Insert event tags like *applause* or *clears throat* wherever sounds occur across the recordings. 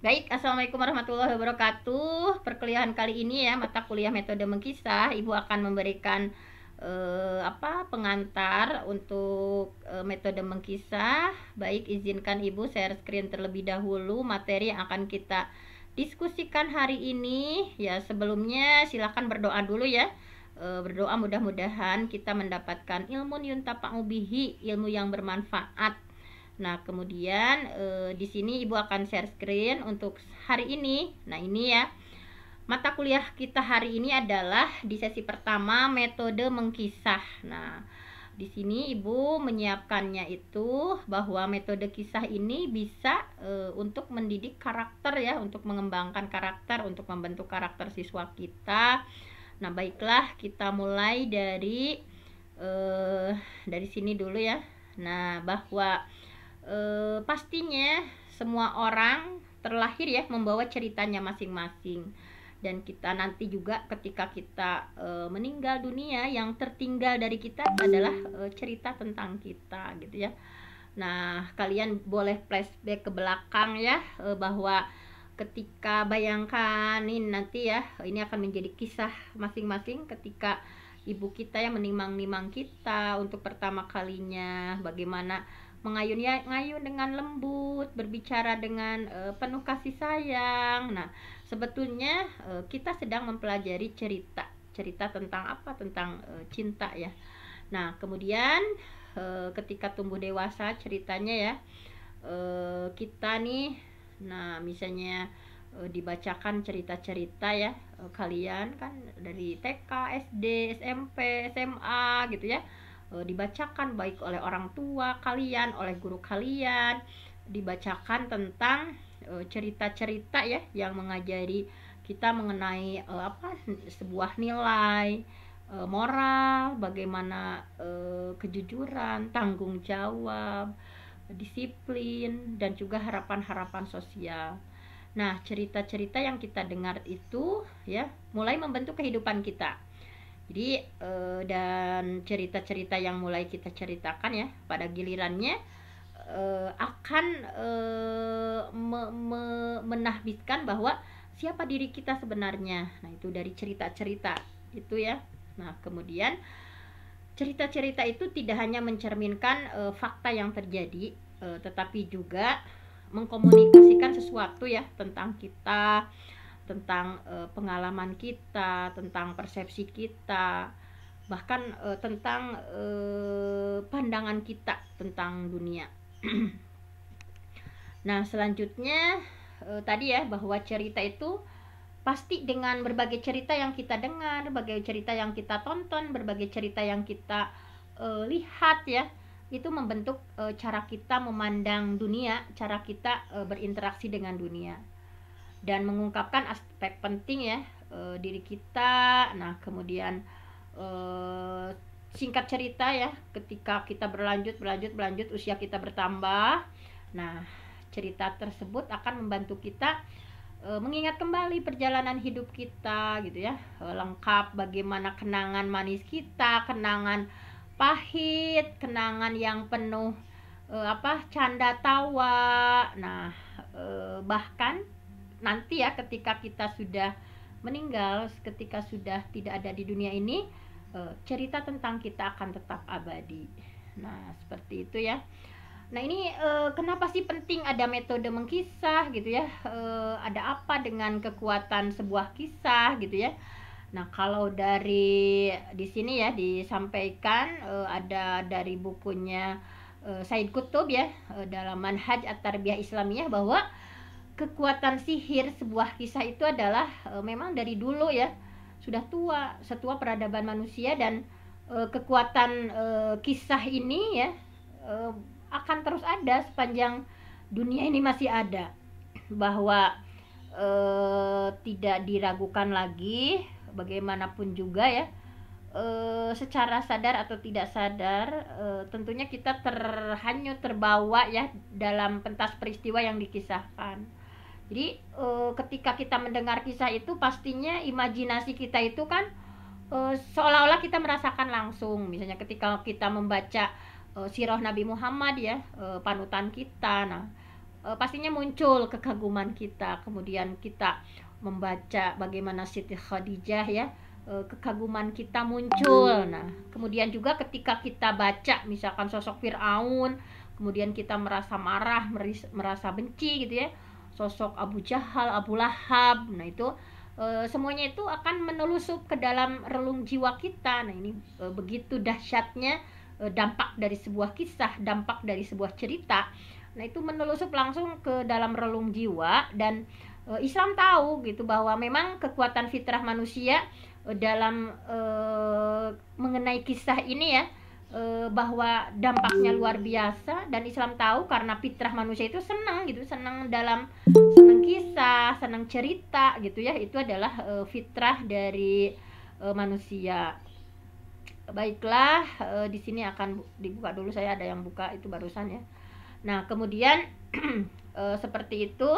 Baik, Assalamualaikum warahmatullahi wabarakatuh. Perkuliahan kali ini ya, mata kuliah metode mengkisah, Ibu akan memberikan eh, apa pengantar untuk eh, metode mengkisah. Baik, izinkan Ibu share screen terlebih dahulu materi yang akan kita diskusikan hari ini. Ya, sebelumnya silahkan berdoa dulu ya. E, berdoa mudah-mudahan kita mendapatkan ilmu ubihi, ilmu yang bermanfaat Nah, kemudian e, di sini Ibu akan share screen untuk hari ini. Nah, ini ya. Mata kuliah kita hari ini adalah di sesi pertama metode mengkisah. Nah, di sini Ibu menyiapkannya itu bahwa metode kisah ini bisa e, untuk mendidik karakter ya, untuk mengembangkan karakter, untuk membentuk karakter siswa kita. Nah, baiklah kita mulai dari e, dari sini dulu ya. Nah, bahwa e, pastinya semua orang terlahir ya membawa ceritanya masing-masing dan kita nanti juga ketika kita e, meninggal dunia yang tertinggal dari kita adalah e, cerita tentang kita gitu ya nah kalian boleh flashback ke belakang ya e, bahwa ketika bayangkan ini nanti ya ini akan menjadi kisah masing-masing ketika ibu kita yang menimang-nimang kita untuk pertama kalinya bagaimana mengayun ya ngayun dengan lembut, berbicara dengan e, penuh kasih sayang. Nah, sebetulnya e, kita sedang mempelajari cerita, cerita tentang apa? Tentang e, cinta ya. Nah, kemudian e, ketika tumbuh dewasa ceritanya ya e, kita nih nah misalnya e, dibacakan cerita-cerita ya e, kalian kan dari TK, SD, SMP, SMA gitu ya E, dibacakan baik oleh orang tua kalian, oleh guru kalian, dibacakan tentang e, cerita-cerita ya yang mengajari kita mengenai e, apa sebuah nilai moral, bagaimana kejujuran, tanggung jawab, disiplin dan juga harapan-harapan sosial. Nah, cerita-cerita yang kita dengar itu ya mulai membentuk kehidupan kita jadi uh, dan cerita-cerita yang mulai kita ceritakan ya pada gilirannya uh, akan uh, me me menahbiskan bahwa siapa diri kita sebenarnya nah itu dari cerita-cerita itu ya nah kemudian cerita-cerita itu tidak hanya mencerminkan uh, fakta yang terjadi uh, tetapi juga mengkomunikasikan sesuatu ya tentang kita tentang e, pengalaman kita, tentang persepsi kita, bahkan e, tentang e, pandangan kita tentang dunia. *clears throat* nah, selanjutnya e, tadi ya bahwa cerita itu pasti dengan berbagai cerita yang kita dengar, berbagai cerita yang kita tonton, berbagai cerita yang kita e, lihat ya, itu membentuk e, cara kita memandang dunia, cara kita e, berinteraksi dengan dunia dan mengungkapkan aspek penting ya e, diri kita. Nah, kemudian e, singkat cerita ya, ketika kita berlanjut berlanjut berlanjut usia kita bertambah. Nah, cerita tersebut akan membantu kita e, mengingat kembali perjalanan hidup kita gitu ya. E, lengkap bagaimana kenangan manis kita, kenangan pahit, kenangan yang penuh e, apa canda tawa. Nah, e, bahkan nanti ya ketika kita sudah meninggal, ketika sudah tidak ada di dunia ini, eh, cerita tentang kita akan tetap abadi. Nah, seperti itu ya. Nah ini eh, kenapa sih penting ada metode mengkisah gitu ya? Eh, ada apa dengan kekuatan sebuah kisah gitu ya? Nah kalau dari di sini ya disampaikan ada dari bukunya Said Kutub ya dalam Manhaj At-Tarbiyah Islamiyah bahwa kekuatan sihir sebuah kisah itu adalah e, memang dari dulu ya sudah tua setua peradaban manusia dan e, kekuatan e, kisah ini ya e, akan terus ada sepanjang dunia ini masih ada bahwa e, tidak diragukan lagi bagaimanapun juga ya e, secara sadar atau tidak sadar e, tentunya kita terhanyut terbawa ya dalam pentas peristiwa yang dikisahkan jadi e, ketika kita mendengar kisah itu pastinya imajinasi kita itu kan e, seolah-olah kita merasakan langsung. Misalnya ketika kita membaca e, sirah Nabi Muhammad ya, e, panutan kita. Nah, e, pastinya muncul kekaguman kita. Kemudian kita membaca bagaimana Siti Khadijah ya, e, kekaguman kita muncul. Nah, kemudian juga ketika kita baca misalkan sosok Firaun, kemudian kita merasa marah, merasa benci gitu ya sosok Abu Jahal, Abu Lahab. Nah, itu e, semuanya itu akan menelusup ke dalam relung jiwa kita. Nah, ini e, begitu dahsyatnya e, dampak dari sebuah kisah, dampak dari sebuah cerita. Nah, itu menelusup langsung ke dalam relung jiwa dan e, Islam tahu gitu bahwa memang kekuatan fitrah manusia e, dalam e, mengenai kisah ini ya Eh, bahwa dampaknya luar biasa dan Islam tahu karena fitrah manusia itu senang gitu senang dalam senang kisah senang cerita gitu ya itu adalah e, fitrah dari e, manusia baiklah e, di sini akan dibuka dulu saya ada yang buka itu barusan ya nah kemudian e, *clears throat* seperti itu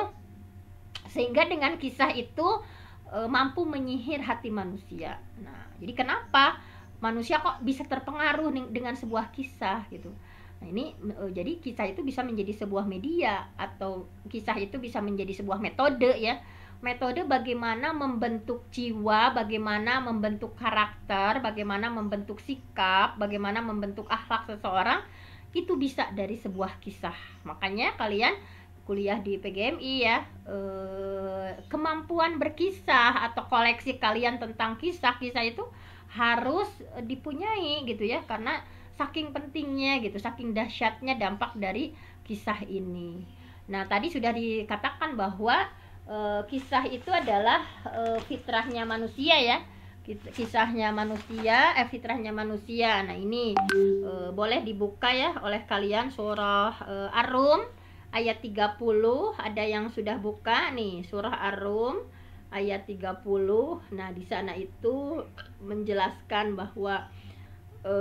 sehingga dengan kisah itu e, mampu menyihir hati manusia nah jadi kenapa manusia kok bisa terpengaruh dengan sebuah kisah gitu nah ini e, jadi kisah itu bisa menjadi sebuah media atau kisah itu bisa menjadi sebuah metode ya metode bagaimana membentuk jiwa bagaimana membentuk karakter bagaimana membentuk sikap bagaimana membentuk akhlak seseorang itu bisa dari sebuah kisah makanya kalian kuliah di PGMI ya e, kemampuan berkisah atau koleksi kalian tentang kisah-kisah itu harus e, dipunyai gitu ya karena saking pentingnya gitu saking dahsyatnya dampak dari kisah ini nah tadi sudah dikatakan bahwa e, kisah itu adalah e, fitrahnya manusia ya kisahnya manusia eh fitrahnya manusia nah ini e, boleh dibuka ya oleh kalian surah e, arum ayat 30 ada yang sudah buka nih surah arum ayat 30. Nah, di sana itu menjelaskan bahwa e,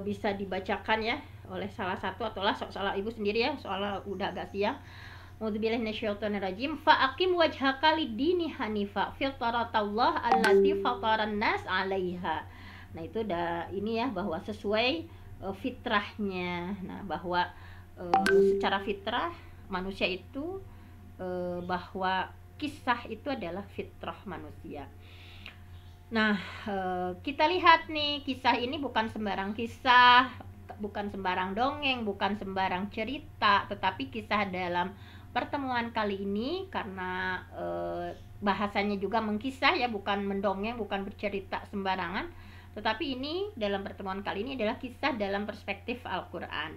bisa dibacakan ya oleh salah satu atau lah salah ibu sendiri ya, soalnya udah agak siang. Mau minasyaitonir rajim. Fa aqim wajhaka lid-dini hanifa fitratallah allati fataran nas 'alaiha. Nah, itu dah ini ya bahwa sesuai e, fitrahnya. Nah, bahwa e, secara fitrah manusia itu e, bahwa kisah itu adalah fitrah manusia. Nah, eh, kita lihat nih, kisah ini bukan sembarang kisah, bukan sembarang dongeng, bukan sembarang cerita, tetapi kisah dalam pertemuan kali ini karena eh, bahasanya juga mengkisah ya, bukan mendongeng, bukan bercerita sembarangan, tetapi ini dalam pertemuan kali ini adalah kisah dalam perspektif Al-Qur'an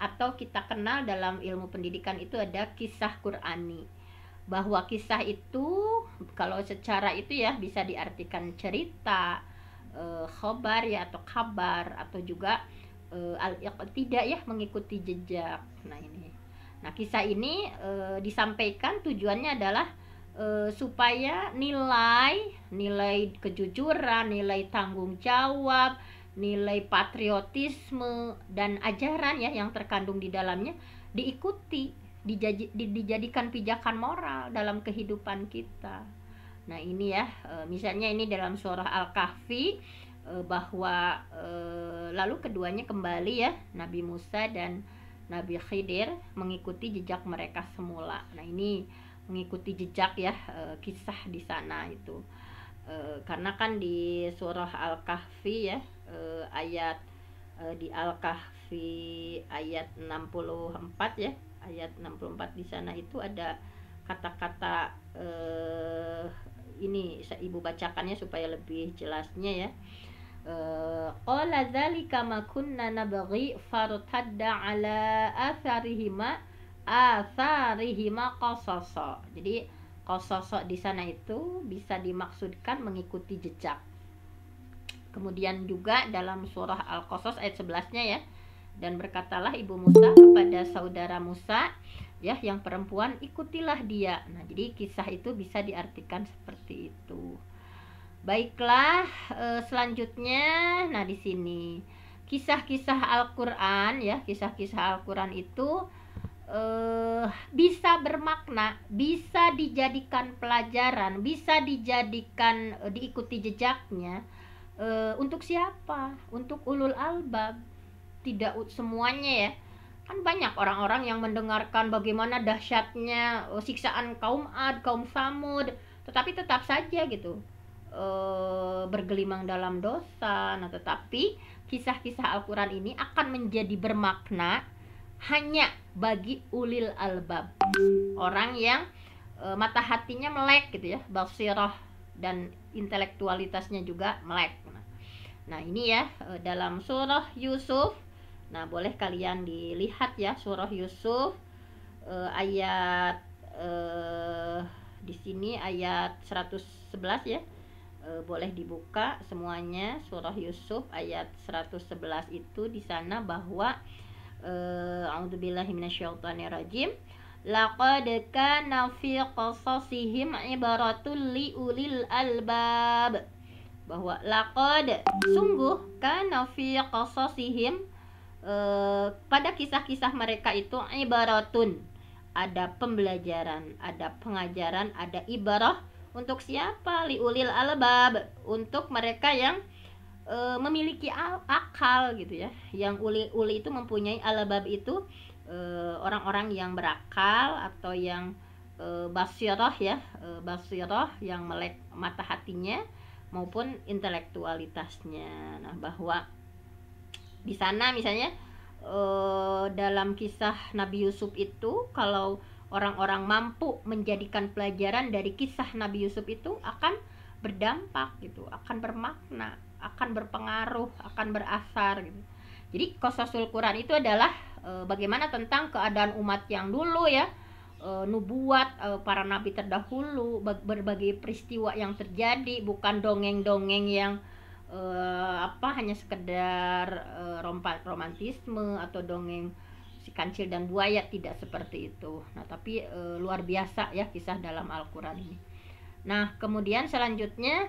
atau kita kenal dalam ilmu pendidikan itu ada kisah Qur'ani bahwa kisah itu kalau secara itu ya bisa diartikan cerita e, khobar ya atau kabar atau juga e, al ya, tidak ya mengikuti jejak nah ini nah kisah ini e, disampaikan tujuannya adalah e, supaya nilai nilai kejujuran nilai tanggung jawab nilai patriotisme dan ajaran ya yang terkandung di dalamnya diikuti dijadikan pijakan moral dalam kehidupan kita. Nah, ini ya, e, misalnya ini dalam surah Al-Kahfi e, bahwa e, lalu keduanya kembali ya, Nabi Musa dan Nabi Khidir mengikuti jejak mereka semula. Nah, ini mengikuti jejak ya kisah di sana itu. karena kan di surah Al-Kahfi ya ayat di Al-Kahfi ayat 64 ya ayat 64 di sana itu ada kata-kata eh, ini ibu bacakannya supaya lebih jelasnya ya eh, qala dzalika ma kunna nabghi fartadda ala atharihima atharihima qasasa jadi qasasa di sana itu bisa dimaksudkan mengikuti jejak kemudian juga dalam surah al-qasas ayat 11-nya ya dan berkatalah ibu Musa kepada saudara Musa, ya yang perempuan ikutilah dia. Nah, jadi kisah itu bisa diartikan seperti itu. Baiklah, eh, selanjutnya nah di sini kisah-kisah Al-Qur'an ya, kisah-kisah Al-Qur'an itu eh, bisa bermakna, bisa dijadikan pelajaran, bisa dijadikan eh, diikuti jejaknya eh, untuk siapa? Untuk ulul albab tidak semuanya ya kan banyak orang-orang yang mendengarkan bagaimana dahsyatnya eh, siksaan kaum Ad, kaum Samud, tetapi tetap saja gitu e, bergelimang dalam dosa. Nah, tetapi kisah-kisah Al-Qur'an ini akan menjadi bermakna hanya bagi ulil albab, orang yang e, mata hatinya melek gitu ya, basirah dan intelektualitasnya juga melek. Nah, ini ya dalam surah Yusuf Nah, boleh kalian dilihat ya surah Yusuf eh, ayat eh, di sini ayat 111 ya. Eh, boleh dibuka semuanya surah Yusuf ayat 111 itu di sana bahwa eh a'udzubillahi minasyaitonirrajim laqad kana fi qasasihim ibaratul li ulil albab bahwa laqad sungguh kana fi qasasihim Eh, pada kisah-kisah mereka itu ibaratun ada pembelajaran, ada pengajaran, ada ibarah untuk siapa? Liulil albab untuk mereka yang e, memiliki akal gitu ya. Yang uli uli itu mempunyai albab itu eh, orang-orang e, yang berakal atau yang e, basiroh ya, e, basiroh yang melek mata hatinya maupun intelektualitasnya. Nah, bahwa di sana misalnya uh, dalam kisah Nabi Yusuf itu kalau orang-orang mampu menjadikan pelajaran dari kisah Nabi Yusuf itu akan berdampak gitu, akan bermakna, akan berpengaruh, akan berasar gitu. Jadi kososul Quran itu adalah e, bagaimana tentang keadaan umat yang dulu ya, e, nubuat e, para nabi terdahulu, berbagai peristiwa yang terjadi, bukan dongeng-dongeng yang uh, apa hanya sekedar uh, rompa, romantisme atau dongeng si kancil dan buaya tidak seperti itu. Nah, tapi uh, luar biasa ya kisah dalam Al-Qur'an ini. Nah, kemudian selanjutnya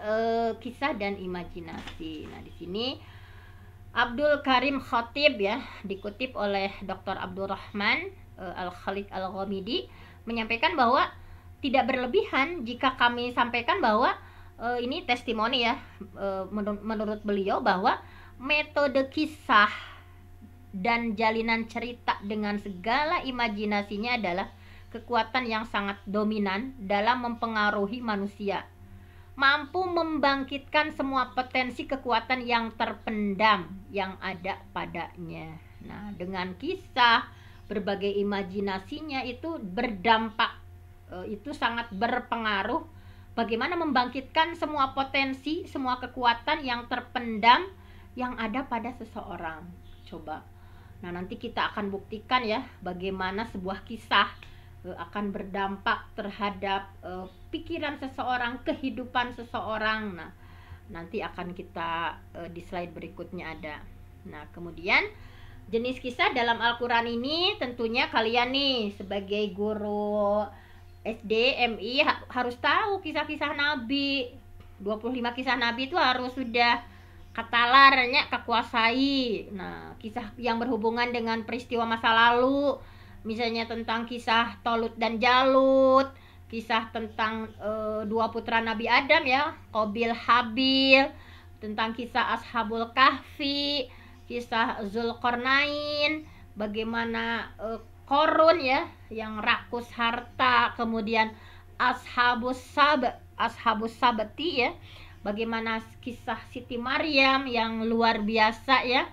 uh, kisah dan imajinasi. Nah, di sini Abdul Karim Khatib ya, dikutip oleh Dr. Rahman uh, Al-Khalid Al-Ghamidi menyampaikan bahwa tidak berlebihan jika kami sampaikan bahwa uh, ini testimoni ya uh, menur menurut beliau bahwa metode kisah dan jalinan cerita dengan segala imajinasinya adalah kekuatan yang sangat dominan dalam mempengaruhi manusia mampu membangkitkan semua potensi kekuatan yang terpendam yang ada padanya. Nah, dengan kisah berbagai imajinasinya itu berdampak eh, itu sangat berpengaruh Bagaimana membangkitkan semua potensi, semua kekuatan yang terpendam yang ada pada seseorang. Coba. Nah, nanti kita akan buktikan ya bagaimana sebuah kisah eh, akan berdampak terhadap uh, pikiran seseorang, kehidupan seseorang. Nah, nanti akan kita uh, di slide berikutnya ada. Nah, kemudian jenis kisah dalam Al-Qur'an ini tentunya kalian nih sebagai guru SD, MI harus tahu kisah-kisah Nabi. 25 kisah Nabi itu harus sudah katalarnya kekuasai. Nah, kisah yang berhubungan dengan peristiwa masa lalu, misalnya tentang kisah Tolut dan Jalut, kisah tentang e, dua putra Nabi Adam ya, Kobil Habil, tentang kisah Ashabul Kahfi, kisah Zulkarnain, bagaimana e, korun ya yang rakus harta kemudian ashabus sab ashabus sabati ya bagaimana kisah Siti Maryam yang luar biasa ya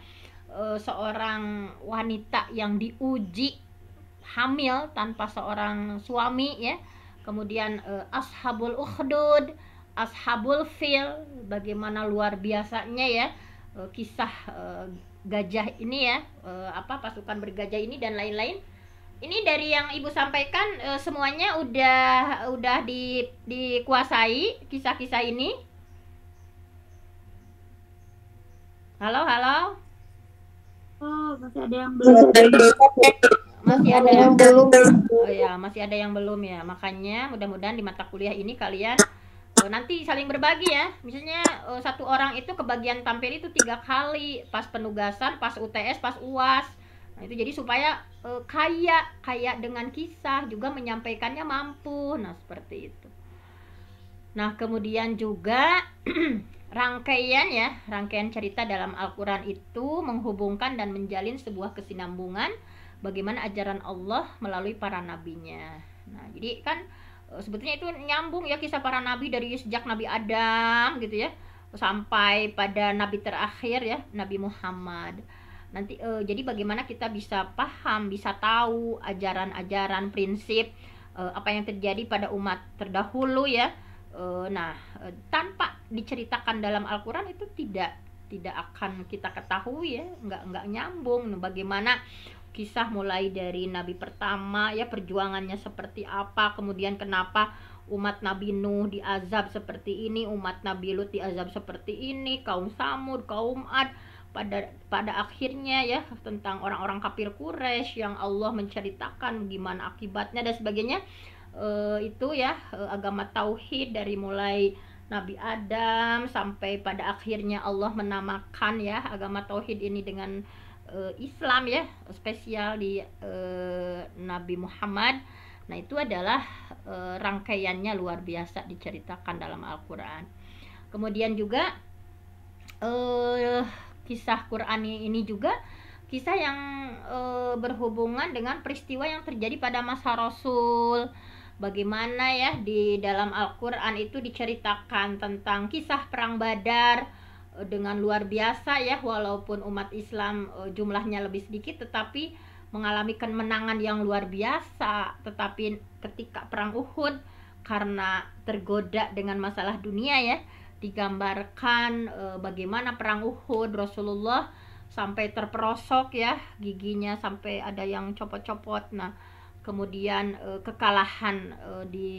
eh, seorang wanita yang diuji hamil tanpa seorang suami ya kemudian eh, ashabul ukhdud ashabul fil bagaimana luar biasanya ya eh, kisah gajah ini ya apa pasukan bergajah ini dan lain-lain ini dari yang ibu sampaikan e, semuanya udah udah di dikuasai kisah-kisah ini. Halo, halo. Oh, masih ada yang belum. Masih ada yang belum. Oh ya, masih ada yang belum ya. Makanya mudah-mudahan di mata kuliah ini kalian oh, nanti saling berbagi ya. Misalnya eh, satu orang itu kebagian tampil itu tiga kali, pas penugasan, pas UTS, pas UAS Nah, itu jadi supaya e, kaya, kaya dengan kisah juga menyampaikannya mampu. Nah, seperti itu. Nah, kemudian juga *clears throat* rangkaian ya, rangkaian cerita dalam Al-Qur'an itu menghubungkan dan menjalin sebuah kesinambungan bagaimana ajaran Allah melalui para nabinya. Nah, jadi kan eh, sebetulnya itu nyambung ya kisah para nabi dari sejak Nabi Adam gitu ya sampai pada nabi terakhir ya, Nabi Muhammad nanti uh, jadi bagaimana kita bisa paham bisa tahu ajaran-ajaran prinsip uh, apa yang terjadi pada umat terdahulu ya uh, nah uh, tanpa diceritakan dalam Al-Quran itu tidak tidak akan kita ketahui ya nggak nggak nyambung nah, bagaimana kisah mulai dari nabi pertama ya perjuangannya seperti apa kemudian kenapa umat Nabi Nuh diazab seperti ini, umat Nabi Lut diazab seperti ini, kaum Samud, kaum Ad, pada pada akhirnya ya tentang orang-orang kafir Quraisy yang Allah menceritakan gimana akibatnya dan sebagainya e, itu ya eh, agama tauhid dari mulai Nabi Adam sampai pada akhirnya Allah menamakan ya agama tauhid ini dengan e, Islam ya spesial di e, Nabi Muhammad Nah, itu adalah e, rangkaiannya luar biasa diceritakan dalam Al-Qur'an. Kemudian juga e, kisah Quran ini juga kisah yang e, berhubungan dengan peristiwa yang terjadi pada masa Rasul. Bagaimana ya di dalam Al-Qur'an itu diceritakan tentang kisah perang Badar e, dengan luar biasa ya walaupun umat Islam e, jumlahnya lebih sedikit tetapi mengalami kemenangan yang luar biasa. Tetapi ketika perang Uhud karena tergoda dengan masalah dunia ya digambarkan e, bagaimana perang Uhud Rasulullah sampai terperosok ya giginya sampai ada yang copot-copot nah kemudian e, kekalahan e, di,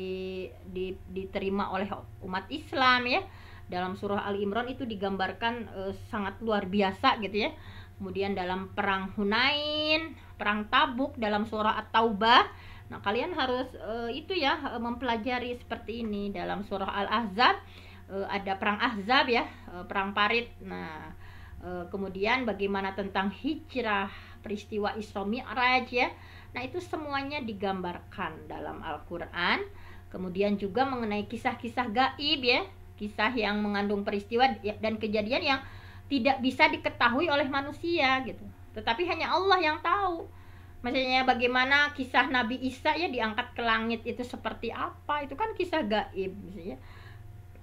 di diterima oleh umat Islam ya dalam surah Al Imran itu digambarkan e, sangat luar biasa gitu ya kemudian dalam perang Hunain perang Tabuk dalam surah At-Taubah Nah, kalian harus e, itu ya mempelajari seperti ini dalam surah Al-Ahzab Eh, ada perang Ahzab ya, eh, perang Parit. Nah, eh, kemudian bagaimana tentang hijrah, peristiwa Isra Mi'raj ya. Nah, itu semuanya digambarkan dalam Al-Qur'an. Kemudian juga mengenai kisah-kisah gaib ya, kisah yang mengandung peristiwa dan kejadian yang tidak bisa diketahui oleh manusia gitu. Tetapi hanya Allah yang tahu. Maksudnya bagaimana kisah Nabi Isa ya diangkat ke langit itu seperti apa? Itu kan kisah gaib misalnya.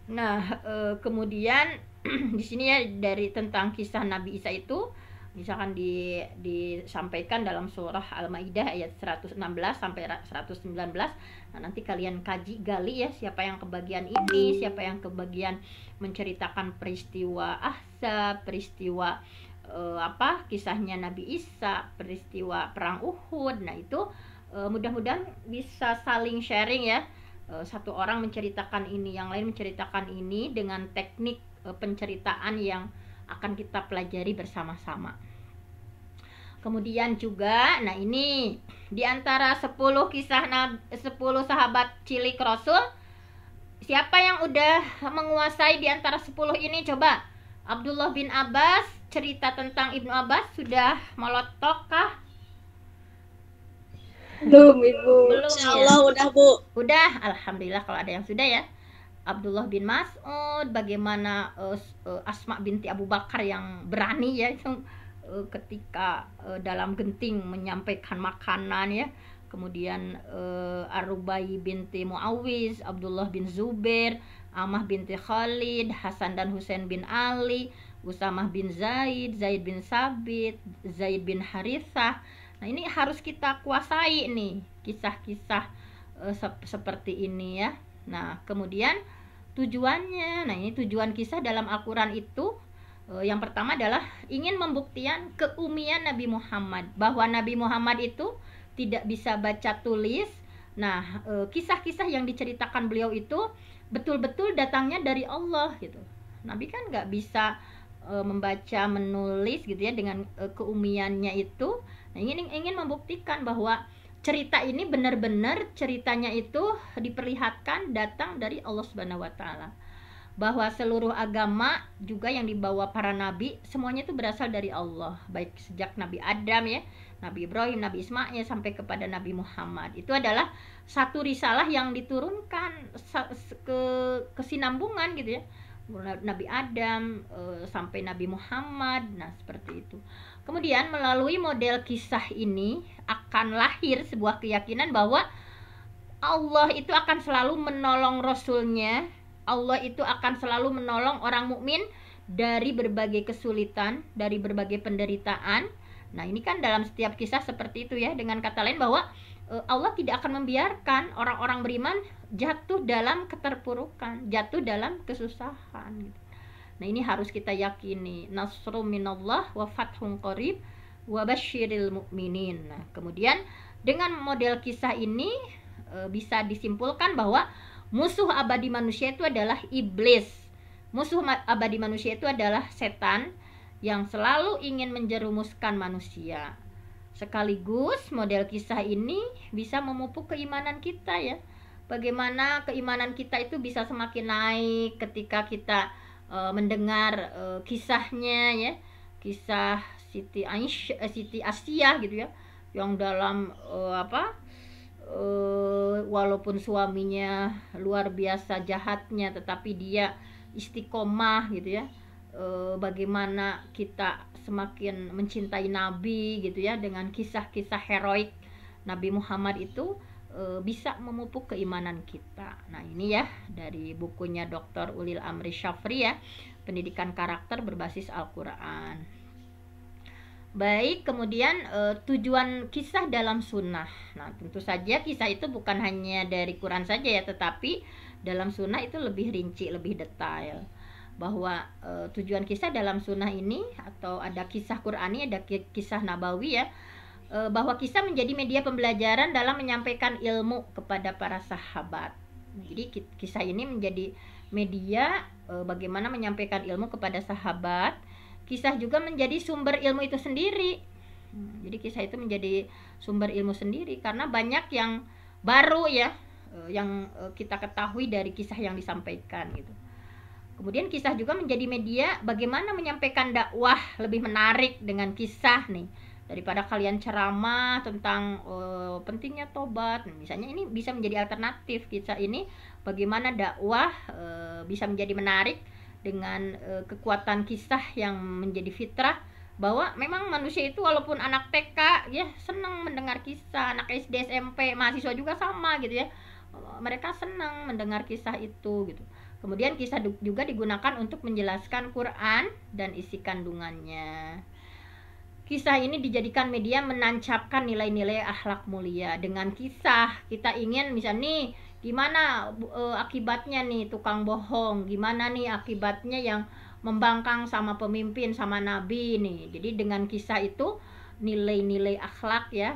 Nah, e, kemudian *clears throat* di sini ya dari tentang kisah Nabi Isa itu misalkan di disampaikan dalam surah Al-Maidah ayat 116 sampai 119. Nah, nanti kalian kaji gali ya siapa yang kebagian ini, siapa yang kebagian menceritakan peristiwa Ahzab, peristiwa e, apa? kisahnya Nabi Isa, peristiwa perang Uhud. Nah, itu e, mudah-mudahan bisa saling sharing ya Eh, satu orang menceritakan ini, yang lain menceritakan ini dengan teknik eh, penceritaan yang akan kita pelajari bersama-sama. Kemudian juga, nah ini di antara 10 kisah 10 sahabat cilik Rasul, siapa yang udah menguasai di antara 10 ini coba? Abdullah bin Abbas cerita tentang Ibnu Abbas sudah melotokkah? Belum, Ibu. Belum, ya. udah, Bu. Udah, alhamdulillah kalau ada yang sudah ya. Abdullah bin Mas'ud, bagaimana uh, uh, Asma binti Abu Bakar yang berani ya itu uh, ketika uh, dalam genting menyampaikan makanan ya. Kemudian uh, Arubai binti Muawiz, Abdullah bin Zubair, Amah binti Khalid, Hasan dan Husain bin Ali, Usamah bin Zaid, Zaid bin Sabit, Zaid bin Harithah, Nah, ini harus kita kuasai nih kisah-kisah e, sep seperti ini ya. Nah, kemudian tujuannya. Nah, ini tujuan kisah dalam Al-Qur'an itu e, yang pertama adalah ingin membuktikan keumian Nabi Muhammad bahwa Nabi Muhammad itu tidak bisa baca tulis. Nah, eh, kisah-kisah e, yang diceritakan beliau itu betul-betul datangnya dari Allah gitu. Nabi kan nggak bisa e, membaca, menulis gitu ya dengan e, keumiannya itu. Nah, ingin ingin membuktikan bahwa cerita ini benar-benar ceritanya itu diperlihatkan datang dari Allah Subhanahu wa taala. Bahwa seluruh agama juga yang dibawa para nabi semuanya itu berasal dari Allah, baik sejak Nabi Adam ya, Nabi Ibrahim, Nabi Ismail sampai kepada Nabi Muhammad. Itu adalah satu risalah yang diturunkan ke kesinambungan gitu ya. Nabi Adam eh, sampai Nabi Muhammad. Nah, seperti itu. Kemudian melalui model kisah ini akan lahir sebuah keyakinan bahwa Allah itu akan selalu menolong Rasulnya Allah itu akan selalu menolong orang mukmin dari berbagai kesulitan, dari berbagai penderitaan. Nah, ini kan dalam setiap kisah seperti itu ya, dengan kata lain bahwa e, Allah tidak akan membiarkan orang-orang beriman jatuh dalam keterpurukan, jatuh dalam kesusahan gitu. Nah ini harus kita yakini Nasru minallah wa fathun qarib wa basyiril mu'minin nah, Kemudian dengan model kisah ini e, bisa disimpulkan bahwa musuh abadi manusia itu adalah iblis Musuh abadi manusia itu adalah setan yang selalu ingin menjerumuskan manusia Sekaligus model kisah ini bisa memupuk keimanan kita ya Bagaimana keimanan kita itu bisa semakin naik ketika kita uh, mendengar uh, kisahnya ya kisah Siti Aish eh, Siti Asia gitu ya yang dalam uh, apa uh, walaupun suaminya luar biasa jahatnya tetapi dia istiqomah gitu ya uh, bagaimana kita semakin mencintai Nabi gitu ya dengan kisah-kisah heroik Nabi Muhammad itu e, bisa memupuk keimanan kita. Nah, ini ya dari bukunya Dr. Ulil Amri Syafri ya, Pendidikan Karakter Berbasis Al-Qur'an. Baik, kemudian e, tujuan kisah dalam sunnah. Nah, tentu saja kisah itu bukan hanya dari Quran saja ya, tetapi dalam sunnah itu lebih rinci, lebih detail. Bahwa e, tujuan kisah dalam sunnah ini atau ada kisah Qurani, ada kisah Nabawi ya Eh, bahwa kisah menjadi media pembelajaran dalam menyampaikan ilmu kepada para sahabat. Jadi kisah ini menjadi media eh, bagaimana menyampaikan ilmu kepada sahabat. Kisah juga menjadi sumber ilmu itu sendiri. Jadi kisah itu menjadi sumber ilmu sendiri karena banyak yang baru ya eh, yang kita ketahui dari kisah yang disampaikan gitu. Kemudian kisah juga menjadi media bagaimana menyampaikan dakwah lebih menarik dengan kisah nih daripada kalian ceramah tentang uh, pentingnya tobat nah, misalnya ini bisa menjadi alternatif kita ini bagaimana dakwah uh, bisa menjadi menarik dengan uh, kekuatan kisah yang menjadi fitrah bahwa memang manusia itu walaupun anak TK ya senang mendengar kisah anak SD SMP mahasiswa juga sama gitu ya mereka senang mendengar kisah itu gitu kemudian kisah juga digunakan untuk menjelaskan Quran dan isi kandungannya Kisah ini dijadikan media menancapkan nilai-nilai akhlak mulia dengan kisah. Kita ingin misalnya nih gimana e, akibatnya nih tukang bohong, gimana nih akibatnya yang membangkang sama pemimpin sama nabi nih. Jadi dengan kisah itu nilai-nilai akhlak ya,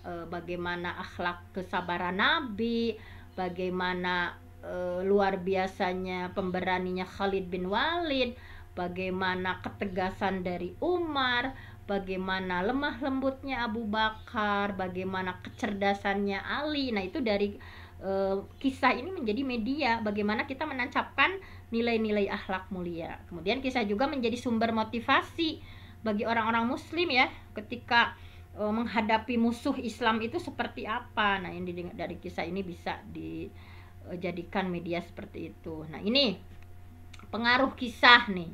e, bagaimana akhlak kesabaran nabi, bagaimana e, luar biasanya pemberaninya Khalid bin Walid, bagaimana ketegasan dari Umar bagaimana lemah lembutnya Abu Bakar, bagaimana kecerdasannya Ali. Nah, itu dari e, kisah ini menjadi media bagaimana kita menancapkan nilai-nilai akhlak mulia. Kemudian kisah juga menjadi sumber motivasi bagi orang-orang muslim ya ketika e, menghadapi musuh Islam itu seperti apa. Nah, ini dari kisah ini bisa dijadikan media seperti itu. Nah, ini pengaruh kisah nih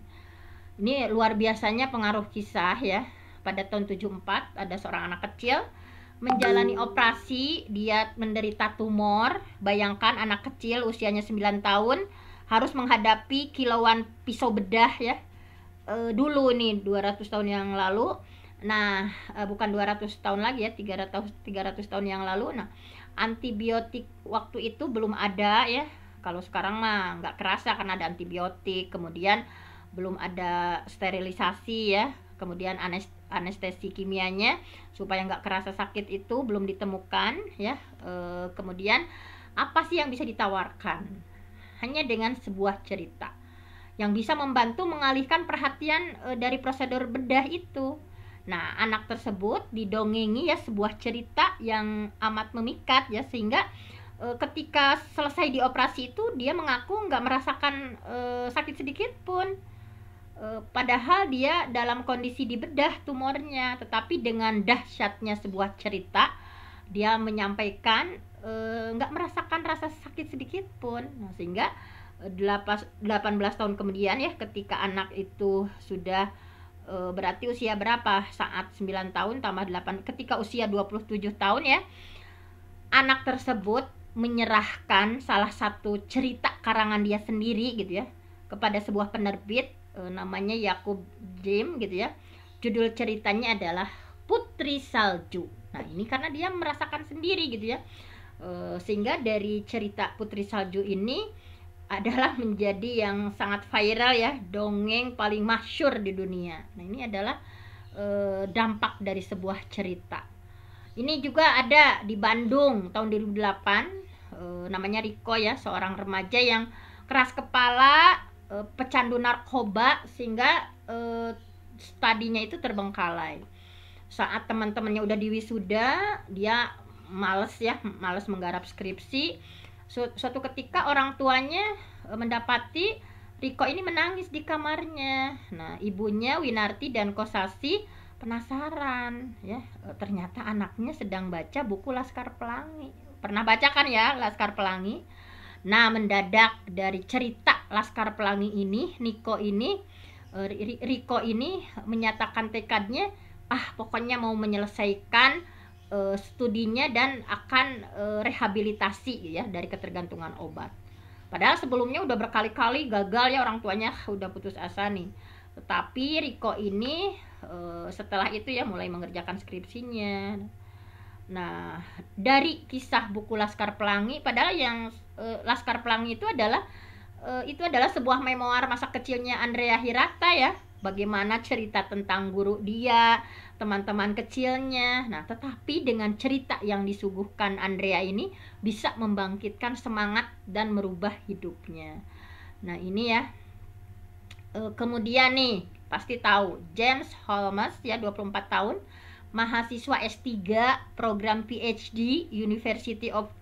ini luar biasanya pengaruh kisah ya pada tahun 74 ada seorang anak kecil menjalani operasi dia menderita tumor bayangkan anak kecil usianya 9 tahun harus menghadapi kilauan pisau bedah ya e, dulu nih 200 tahun yang lalu nah e, bukan 200 tahun lagi ya 300 300 tahun yang lalu nah antibiotik waktu itu belum ada ya kalau sekarang mah nggak kerasa karena ada antibiotik kemudian belum ada sterilisasi ya kemudian anest anestesi kimianya supaya nggak kerasa sakit itu belum ditemukan ya e, kemudian apa sih yang bisa ditawarkan hanya dengan sebuah cerita yang bisa membantu mengalihkan perhatian e, dari prosedur bedah itu nah anak tersebut didongengi ya sebuah cerita yang amat memikat ya sehingga e, ketika selesai dioperasi itu dia mengaku nggak merasakan e, sakit sedikit pun Eh, padahal dia dalam kondisi dibedah tumornya tetapi dengan dahsyatnya sebuah cerita dia menyampaikan eh, nggak e, merasakan rasa sakit sedikit pun nah, sehingga 18 eh, tahun kemudian ya ketika anak itu sudah e, berarti usia berapa saat 9 tahun tambah 8 ketika usia 27 tahun ya anak tersebut menyerahkan salah satu cerita karangan dia sendiri gitu ya kepada sebuah penerbit Eh, namanya Yakub Jim gitu ya. Judul ceritanya adalah Putri Salju. Nah, ini karena dia merasakan sendiri gitu ya. Eh, sehingga dari cerita Putri Salju ini adalah *laughs* menjadi yang sangat viral ya, dongeng paling masyur di dunia. Nah, ini adalah eh, dampak dari sebuah cerita. Ini juga ada di Bandung tahun 2008 namanya Riko ya, seorang remaja yang keras kepala e, pecandu narkoba sehingga e, eh, studinya itu terbengkalai. Saat teman-temannya udah diwisuda, dia males ya, males menggarap skripsi. Suatu ketika orang tuanya eh, mendapati Riko ini menangis di kamarnya. Nah, ibunya Winarti dan Kosasi penasaran ya, ternyata anaknya sedang baca buku Laskar Pelangi. Pernah baca kan ya Laskar Pelangi? Nah, mendadak dari cerita Laskar Pelangi ini, Niko ini, eh, Riko ini menyatakan tekadnya, ah pokoknya mau menyelesaikan uh, studinya dan akan uh, rehabilitasi ya dari ketergantungan obat. Padahal sebelumnya udah berkali-kali gagal ya orang tuanya *laughs* udah putus asa nih. Tetapi Riko ini uh, setelah itu ya mulai mengerjakan skripsinya, Nah, dari kisah buku Laskar Pelangi, padahal yang uh, Laskar Pelangi itu adalah uh, itu adalah sebuah memoir masa kecilnya Andrea Hirata ya. Bagaimana cerita tentang guru dia, teman-teman kecilnya. Nah, tetapi dengan cerita yang disuguhkan Andrea ini bisa membangkitkan semangat dan merubah hidupnya. Nah, ini ya. Eh, kemudian nih, pasti tahu James Holmes ya 24 tahun mahasiswa S3 program PhD University of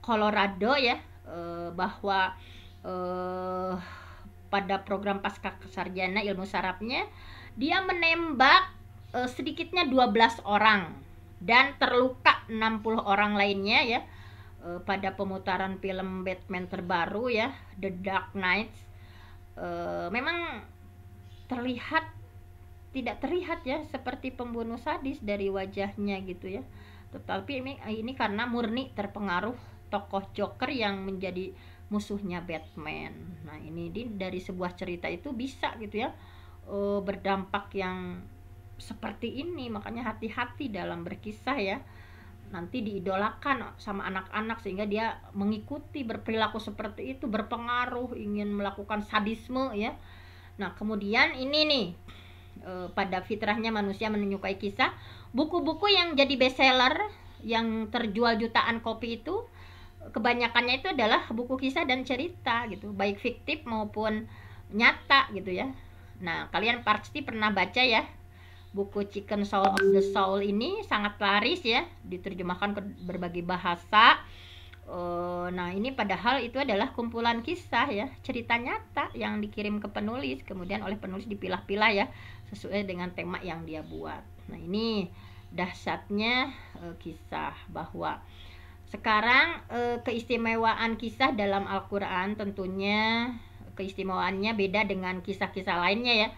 Colorado ya uh, bahwa uh, pada program pasca sarjana ilmu sarapnya dia menembak uh, sedikitnya 12 orang dan terluka 60 orang lainnya ya uh, pada pemutaran film Batman terbaru ya The Dark Knight uh, memang terlihat tidak terlihat ya seperti pembunuh sadis dari wajahnya gitu ya tetapi ini, ini karena murni terpengaruh tokoh Joker yang menjadi musuhnya Batman nah ini di, dari sebuah cerita itu bisa gitu ya e, berdampak yang seperti ini makanya hati-hati dalam berkisah ya nanti diidolakan sama anak-anak sehingga dia mengikuti berperilaku seperti itu berpengaruh ingin melakukan sadisme ya nah kemudian ini nih e, pada fitrahnya manusia menyukai kisah. Buku-buku yang jadi bestseller yang terjual jutaan kopi itu kebanyakannya itu adalah buku kisah dan cerita gitu, baik fiktif maupun nyata gitu ya. Nah, kalian pasti pernah baca ya buku Chicken Soul of the Soul ini sangat laris ya, diterjemahkan ke berbagai bahasa Oh, nah ini padahal itu adalah kumpulan kisah ya, cerita nyata yang dikirim ke penulis, kemudian oleh penulis dipilah-pilah ya sesuai dengan tema yang dia buat. Nah ini dahsyatnya e, kisah bahwa sekarang e, keistimewaan kisah dalam Al-Quran tentunya keistimewaannya beda dengan kisah-kisah lainnya ya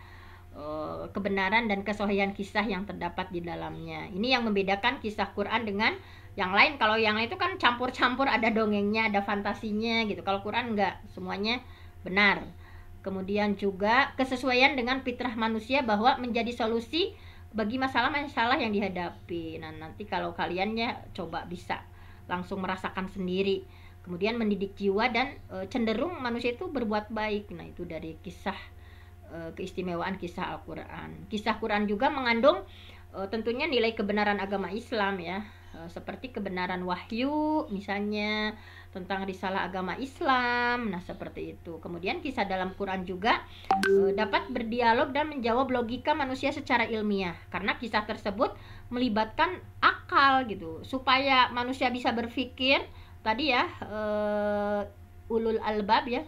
eh, kebenaran dan kesohian kisah yang terdapat di dalamnya. Ini yang membedakan kisah Quran dengan yang lain kalau yang lain itu kan campur-campur ada dongengnya ada fantasinya gitu kalau Quran enggak semuanya benar kemudian juga kesesuaian dengan fitrah manusia bahwa menjadi solusi bagi masalah-masalah yang dihadapi nah nanti kalau kalian ya coba bisa langsung merasakan sendiri kemudian mendidik jiwa dan e, cenderung manusia itu berbuat baik nah itu dari kisah e, keistimewaan kisah Al-Quran kisah Quran juga mengandung e, tentunya nilai kebenaran agama Islam ya Eh, seperti kebenaran wahyu misalnya tentang risalah agama Islam nah seperti itu kemudian kisah dalam Quran juga eh, dapat berdialog dan menjawab logika manusia secara ilmiah karena kisah tersebut melibatkan akal gitu supaya manusia bisa berpikir tadi ya uh, ulul albab ya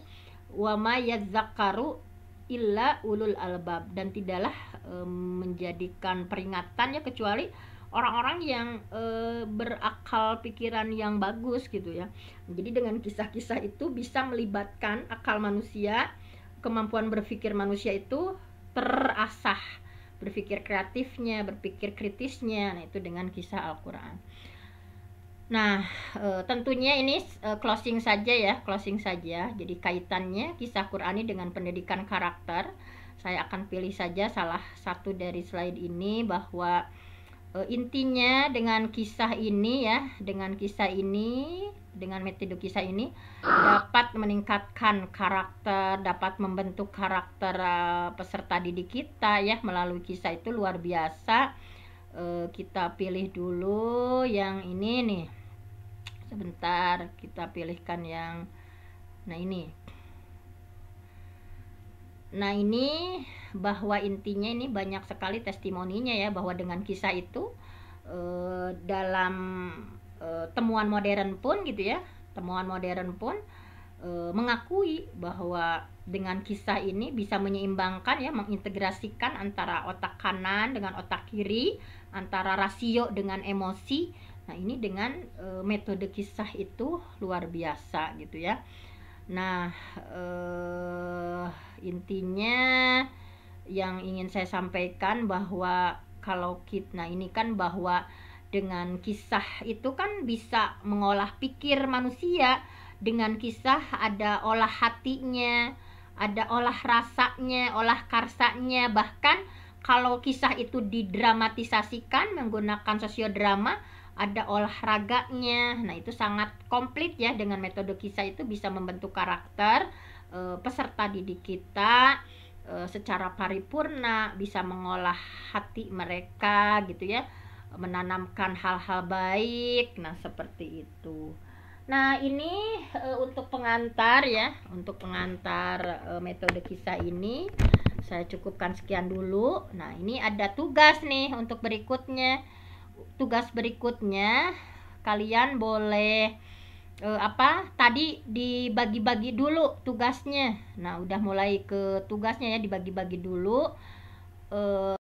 wama yazakaru illa ulul albab dan tidaklah um, menjadikan peringatan ya kecuali orang-orang yang e, berakal pikiran yang bagus gitu ya. Jadi dengan kisah-kisah itu bisa melibatkan akal manusia, kemampuan berpikir manusia itu terasah, berpikir kreatifnya, berpikir kritisnya. Nah, itu dengan kisah Al-Qur'an. Nah, e, tentunya ini e, closing saja ya, closing saja. Jadi kaitannya kisah Qurani dengan pendidikan karakter. Saya akan pilih saja salah satu dari slide ini bahwa Eh, intinya dengan kisah ini ya, dengan kisah ini, dengan metode kisah ini dapat meningkatkan karakter, dapat membentuk karakter eh, peserta didik kita ya melalui kisah itu luar biasa. Eh, kita pilih dulu yang ini nih. Sebentar, kita pilihkan yang nah ini Nah, ini bahwa intinya ini banyak sekali testimoninya ya bahwa dengan kisah itu eh, dalam eh, temuan modern pun gitu ya, temuan modern pun eh, mengakui bahwa dengan kisah ini bisa menyeimbangkan ya mengintegrasikan antara otak kanan dengan otak kiri, antara rasio dengan emosi. Nah, ini dengan eh, metode kisah itu luar biasa gitu ya. Nah, eh intinya yang ingin saya sampaikan bahwa kalau kita nah ini kan bahwa dengan kisah itu kan bisa mengolah pikir manusia dengan kisah ada olah hatinya ada olah rasanya olah karsanya bahkan kalau kisah itu didramatisasikan menggunakan sosiodrama ada olahraganya nah itu sangat komplit ya dengan metode kisah itu bisa membentuk karakter e, peserta didik kita e, secara paripurna bisa mengolah hati mereka gitu ya menanamkan hal-hal baik nah seperti itu nah ini e, untuk pengantar ya untuk pengantar e, metode kisah ini saya cukupkan sekian dulu nah ini ada tugas nih untuk berikutnya tugas berikutnya kalian boleh eh, apa tadi dibagi-bagi dulu tugasnya nah udah mulai ke tugasnya ya dibagi-bagi dulu eh,